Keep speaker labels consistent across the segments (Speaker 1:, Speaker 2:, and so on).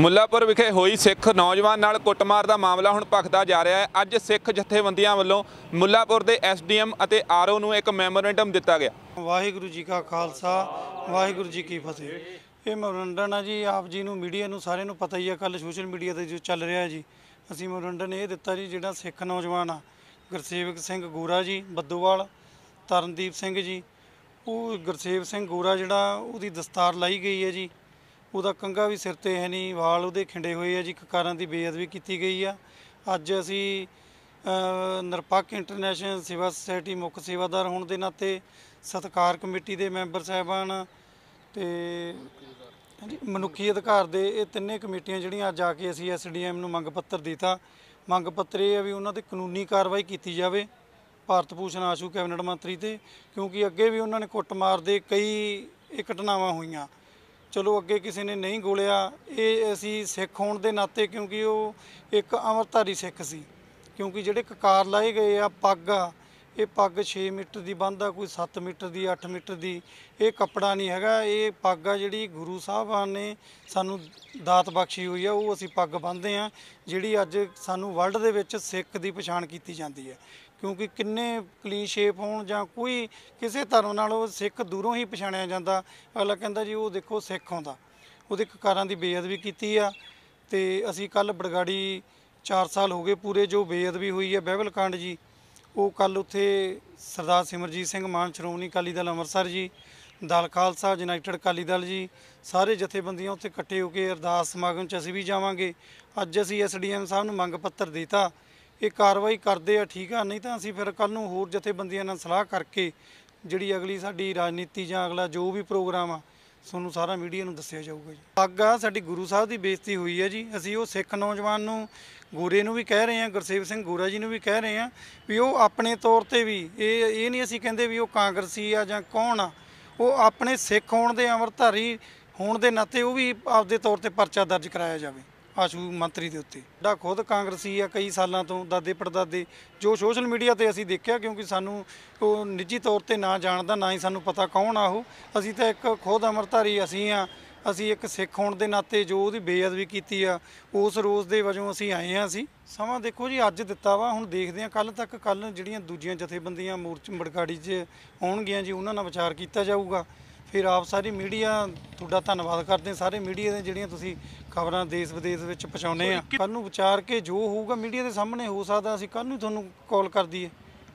Speaker 1: ਮੁੱਲਾਪੁਰ ਵਿਖੇ ਹੋਈ ਸਿੱਖ ਨੌਜਵਾਨ ਨਾਲ ਕੁੱਟਮਾਰ ਦਾ ਮਾਮਲਾ ਹੁਣ ਭਖਦਾ ਜਾ ਰਿਹਾ ਹੈ ਅੱਜ ਸਿੱਖ ਜਥੇਬੰਦੀਆਂ ਵੱਲੋਂ ਮੁੱਲਾਪੁਰ ਦੇ ਐਸਡੀਐਮ ਅਤੇ ਆਰਓ ਨੂੰ ਇੱਕ ਮੈਮੋਰੈਂਡਮ ਦਿੱਤਾ ਗਿਆ
Speaker 2: ਵਾਹਿਗੁਰੂ ਜੀ ਕਾ ਖਾਲਸਾ ਵਾਹਿਗੁਰੂ ਜੀ ਕੀ ਫਤਿਹ ਇਹ ਮੈਮੋਰੈਂਡਮ ਆ ਜੀ ਆਪ ਜੀ ਨੂੰ ਮੀਡੀਆ ਨੂੰ ਸਾਰਿਆਂ ਨੂੰ ਪਤਾ ਹੀ ਹੈ ਕੱਲ ਸੋਸ਼ਲ ਮੀਡੀਆ ਤੇ ਜੋ ਚੱਲ ਰਿਹਾ ਜੀ ਅਸੀਂ ਮੈਮੋਰੈਂਡਮ ਇਹ ਦਿੱਤਾ ਜੀ ਜਿਹੜਾ ਸਿੱਖ ਨੌਜਵਾਨ ਆ ਗੁਰਸੇਵਕ ਸਿੰਘ ਗੋਰਾ ਜੀ ਬੱਦੂਵਾਲ ਤਰਨਦੀਪ ਸਿੰਘ ਜੀ ਉਹ ਗੁਰਸੇਵ ਸਿੰਘ ਗੋਰਾ ਜਿਹੜਾ ਉਹਦੀ ਦਸਤਾਰ ਲਾਈ ਗਈ ਹੈ ਜੀ ਉਹਦਾ ਕੰਗਾ ਵੀ ਸਿਰ ਤੇ ਹੈ ਨਹੀਂ ਵਾਲ ਉਹਦੇ ਖਿੰਡੇ ਹੋਏ ਆ ਜੀ ਕਕਾਰਾਂ ਦੀ ਬੇਅਦਬੀ ਕੀਤੀ ਗਈ ਆ ਅੱਜ ਅਸੀਂ ਨਿਰਪੱਖ ਇੰਟਰਨੈਸ਼ਨਲ ਸੇਵਾ ਸੁਸਾਇਟੀ ਮੁੱਖ ਸੇਵਾਦਾਰ ਹੋਣ ਦੇ ਨਾਤੇ ਸਤਕਾਰ ਕਮੇਟੀ ਦੇ ਮੈਂਬਰ ਸਹਿਬਾਨ ਤੇ ਮਨੁੱਖੀ ਅਧਿਕਾਰ ਦੇ ਇਹ ਤਿੰਨੇ ਕਮੇਟੀਆਂ ਜਿਹੜੀਆਂ ਅੱਜ ਆ ਕੇ ਅਸੀਂ ਐਸਡੀਐਮ ਨੂੰ ਮੰਗ ਪੱਤਰ ਦਿੱਤਾ ਮੰਗ ਪੱਤਰ ਇਹ ਆ ਵੀ ਉਹਨਾਂ ਤੇ ਕਾਨੂੰਨੀ ਕਾਰਵਾਈ ਕੀਤੀ ਜਾਵੇ ਭਾਰਤ ਪੂਸ਼ਣ ਆਸ਼ੂ ਕੈਬਨਿਟ ਮੰਤਰੀ ਤੇ ਕਿਉਂਕਿ ਅੱਗੇ ਵੀ ਉਹਨਾਂ ਨੇ ਕੁੱਟਮਾਰ ਦੇ ਕਈ ਇਹ ਘਟਨਾਵਾਂ ਹੋਈਆਂ ਚਲੋ ਅੱਗੇ ਕਿਸੇ ਨੇ ਨਹੀਂ ਗੋਲਿਆ ਇਹ ਅਸੀਂ ਸਿੱਖ ਹੋਣ ਦੇ ਨਾਤੇ ਕਿਉਂਕਿ ਉਹ ਇੱਕ ਅਮਰਤਾਰੀ ਸਿੱਖ ਸੀ ਕਿਉਂਕਿ ਜਿਹੜੇ ਕਕਾਰ ਲਾਏ ਗਏ ਆ ਪੱਗ ਇਹ ਪੱਗ 6 ਮੀਟਰ ਦੀ ਬੰਦਾ ਕੋਈ 7 ਮੀਟਰ ਦੀ 8 ਮੀਟਰ ਦੀ ਇਹ ਕੱਪੜਾ ਨਹੀਂ ਹੈਗਾ ਇਹ ਪੱਗ ਆ ਜਿਹੜੀ ਗੁਰੂ ਸਾਹਿਬਾਨ ਨੇ ਸਾਨੂੰ ਦਾਤ ਬਖਸ਼ੀ ਹੋਈ ਆ ਉਹ ਅਸੀਂ ਪੱਗ ਬੰਨਦੇ ਆ ਜਿਹੜੀ ਅੱਜ ਸਾਨੂੰ ਵਰਲਡ ਦੇ ਵਿੱਚ ਸਿੱਖ ਦੀ ਪਛਾਣ ਕੀਤੀ ਜਾਂਦੀ ਹੈ ਕਿਉਂਕਿ ਕਿੰਨੇ ਕਲੀਨ ਸ਼ੇਪ ਹੋਣ ਜਾਂ ਕੋਈ ਕਿਸੇ ਧਰਮ ਨਾਲ ਉਹ ਸਿੱਖ ਦੂਰੋਂ ਹੀ ਪਛਾਣਿਆ ਜਾਂਦਾ ਅਗਲਾ ਕਹਿੰਦਾ ਜੀ ਉਹ ਦੇਖੋ ਸਿੱਖ ਹੁੰਦਾ ਉਹਦੇ ਕਕਾਰਾਂ ਦੀ ਬੇਅਦਬੀ ਕੀਤੀ ਆ ਤੇ ਅਸੀਂ ਕੱਲ ਬੜਗਾੜੀ 4 ਸਾਲ ਹੋ ਗਏ ਪੂਰੇ ਜੋ ਬੇਅਦਬੀ ਹੋਈ ਹੈ ਬਹਿਬਲ ਕਾਂਡ ਜੀ ਉਹ ਕੱਲ ਉੱਥੇ ਸਰਦਾਰ ਸਿਮਰਜੀਤ ਸਿੰਘ ਮਾਨ ਸ਼੍ਰੋਮਣੀ ਅਕਾਲੀ ਦਲ ਅੰਮ੍ਰਿਤਸਰ ਜੀ ਦਲ ਖਾਲਸਾ ਯੂਨਾਈਟਿਡ ਅਕਾਲੀ ਦਲ ਜੀ ਸਾਰੇ ਜਥੇਬੰਦੀਆਂ ਉੱਥੇ ਇਕੱਠੇ ਹੋ ਕੇ ਅਰਦਾਸ ਸਮਾਗਮ 'ਚ ਅਸੀਂ ਵੀ ਜਾਵਾਂਗੇ ਅੱਜ ਅਸੀਂ ਐਸਡੀਐਮ ਸਾਹਿਬ ਨੂੰ ਮੰਗ ਪੱਤਰ ਦਿੱਤਾ ਇਹ ਕਾਰਵਾਈ ਕਰਦੇ ਆ ਠੀਕ ਆ ਨਹੀਂ ਤਾਂ ਅਸੀਂ ਫਿਰ ਕੱਲ ਨੂੰ ਹੋਰ ਜਥੇਬੰਦੀਆਂ ਨਾਲ ਸਲਾਹ ਕਰਕੇ ਜਿਹੜੀ ਅਗਲੀ ਸਾਡੀ ਰਾਜਨੀਤੀ ਜਾਂ ਅਗਲਾ ਜੋ ਵੀ ਪ੍ਰੋਗਰਾਮ ਆ ਤੁਹਾਨੂੰ ਸਾਰਾ ਮੀਡੀਆ ਨੂੰ ਦੱਸਿਆ ਜਾਊਗਾ ਜੀ ਅੱਗ ਆ ਸਾਡੀ ਗੁਰੂ ਸਾਹਿਬ ਦੀ ਬੇਇੱਜ਼ਤੀ ਹੋਈ ਹੈ ਜੀ ਅਸੀਂ ਉਹ ਸਿੱਖ ਨੌਜਵਾਨ ਨੂੰ ਗੋਰੇ ਨੂੰ ਵੀ ਕਹਿ ਰਹੇ ਹਾਂ ਗੁਰਸੇਵ ਸਿੰਘ ਗੋਰਾ ਜੀ ਨੂੰ ਵੀ ਕਹਿ ਰਹੇ ਹਾਂ ਵੀ ਉਹ ਆਪਣੇ ਤੌਰ ਤੇ ਵੀ ਇਹ ਇਹ ਨਹੀਂ ਅਸੀਂ ਕਹਿੰਦੇ ਵੀ ਉਹ ਕਾਂਗਰਸੀ ਆ ਜਾਂ ਕੌਣ ਆ ਉਹ ਆਪਣੇ ਸਿੱਖ ਹੋਣ ਦੇ ਅਮਰਧਾਰੀ ਹੋਣ ਦੇ ਨਾਤੇ ਉਹ ਵੀ ਆਪਦੇ ਤੌਰ ਤੇ ਪਰਚਾ ਦਰਜ ਕਰਾਇਆ ਜਾਵੇ ਆਸ਼ੂ ਮੰਤਰੀ ਦੇ ਉੱਤੇ ਜਿਹੜਾ ਖੁਦ ਕਾਂਗਰਸੀ ਆ ਕਈ ਸਾਲਾਂ ਤੋਂ ਦਾਦੇ ਪੜਦਾਦੇ ਜੋ ਸੋਸ਼ਲ ਮੀਡੀਆ ਤੇ ਅਸੀਂ ਦੇਖਿਆ ਕਿਉਂਕਿ ਸਾਨੂੰ ਉਹ ਨਿੱਜੀ ਤੌਰ ਤੇ ਨਾ ਜਾਣਦਾ ਨਾ ਹੀ ਸਾਨੂੰ ਪਤਾ ਕੌਣ ਆ ਉਹ ਅਸੀਂ ਤਾਂ ਇੱਕ ਖੁਦ ਅਮਰਤਾਰੀ ਅਸੀਂ ਆ ਅਸੀਂ ਇੱਕ ਸਿੱਖ ਹੋਣ ਦੇ ਨਾਤੇ ਜੋ ਉਹਦੀ ਬੇਅਦਬੀ ਕੀਤੀ ਆ ਉਸ ਰੋਜ਼ ਦੇ ਵਜੋਂ ਅਸੀਂ ਆਏ ਆ ਅਸੀਂ ਸਮਾਂ ਦੇਖੋ ਜੀ ਅੱਜ ਦਿੱਤਾ ਵਾ ਹੁਣ ਦੇਖਦੇ ਆ ਕੱਲ ਤੱਕ ਕੱਲ ਜਿਹੜੀਆਂ ਦੂਜੀਆਂ ਜਥੇਬੰਦੀਆਂ ਮੋਰਚ ਮੜਗਾੜੀ 'ਚ ਆਉਣਗੀਆਂ ਜੀ ਉਹਨਾਂ ਨਾਲ ਵਿਚਾਰ ਕੀਤਾ ਜਾਊਗਾ ਫਿਰ ਆਪ ਸਾਰੀ ਮੀਡੀਆ ਤੁਹਾਡਾ ਧੰਨਵਾਦ ਕਰਦੇ ਆ ਸਾਰੇ ਮੀਡੀਆ ਦੇ ਜਿਹੜੀਆਂ ਤੁਸੀਂ ਖਬਰਾਂ ਦੇਸ਼ ਵਿਦੇਸ਼ ਵਿੱਚ ਪਹੁੰਚਾਉਂਦੇ ਆ ਕੱਲ ਨੂੰ ਵਿਚਾਰ ਕੇ ਜੋ ਹੋਊਗਾ ਮੀਡੀਆ ਦੇ ਸਾਹਮਣੇ ਹੋ ਸਕਦਾ ਅਸੀਂ ਕੱਲ ਨੂੰ ਤੁਹਾਨੂੰ ਕਾਲ ਕਰ ਦਈਏ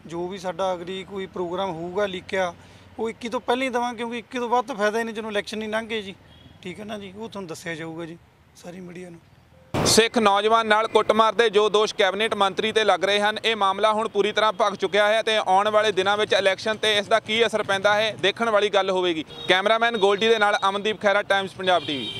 Speaker 2: ਜੋ ਵੀ ਸਾਡਾ ਅਗਲੀ ਕੋਈ ਪ੍ਰੋਗਰਾਮ ਹੋਊਗਾ ਲਿਖਿਆ ਉਹ 21 ਤੋਂ ਪਹਿਲਾਂ ਹੀ ਦਵਾਂ ਕਿਉਂਕਿ 21 ਤੋਂ ਬਾਅਦ ਫਾਇਦਾ ਹੀ ਨਹੀਂ ਜਦੋਂ ਇਲੈਕਸ਼ਨ ਹੀ ਲੰਘ ਗਏ ਜੀ ਠੀਕ ਹੈ ਨਾ ਜੀ ਉਹ ਤੁਹਾਨੂੰ ਦੱਸਿਆ ਜਾਊਗਾ ਜੀ ਸਾਰੀ ਮੀਡੀਆ ਨੂੰ
Speaker 1: ਸਿੱਖ ਨੌਜਵਾਨ ਨਾਲ ਕੁੱਟਮਾਰ ਦੇ ਜੋ ਦੋਸ਼ ਕੈਬਨਿਟ ਮੰਤਰੀ ਤੇ ਲੱਗ ਰਹੇ ਹਨ ਇਹ ਮਾਮਲਾ ਹੁਣ ਪੂਰੀ ਤਰ੍ਹਾਂ ਭਗ ਚੁੱਕਿਆ ਹੈ ਤੇ ਆਉਣ ਵਾਲੇ ਦਿਨਾਂ ਵਿੱਚ ਇਲੈਕਸ਼ਨ ਤੇ ਇਸ ਦਾ ਕੀ ਅਸਰ ਪੈਂਦਾ ਹੈ ਦੇਖਣ ਵਾਲੀ ਗੱਲ ਹੋਵੇਗੀ ਕੈਮਰਾਮੈਨ ਗੋਲਡੀ ਦੇ ਨਾਲ ਅਮਨਦੀਪ ਖੈਰਾ ਟਾਈਮਸ ਪੰਜਾਬ ਟੀਵੀ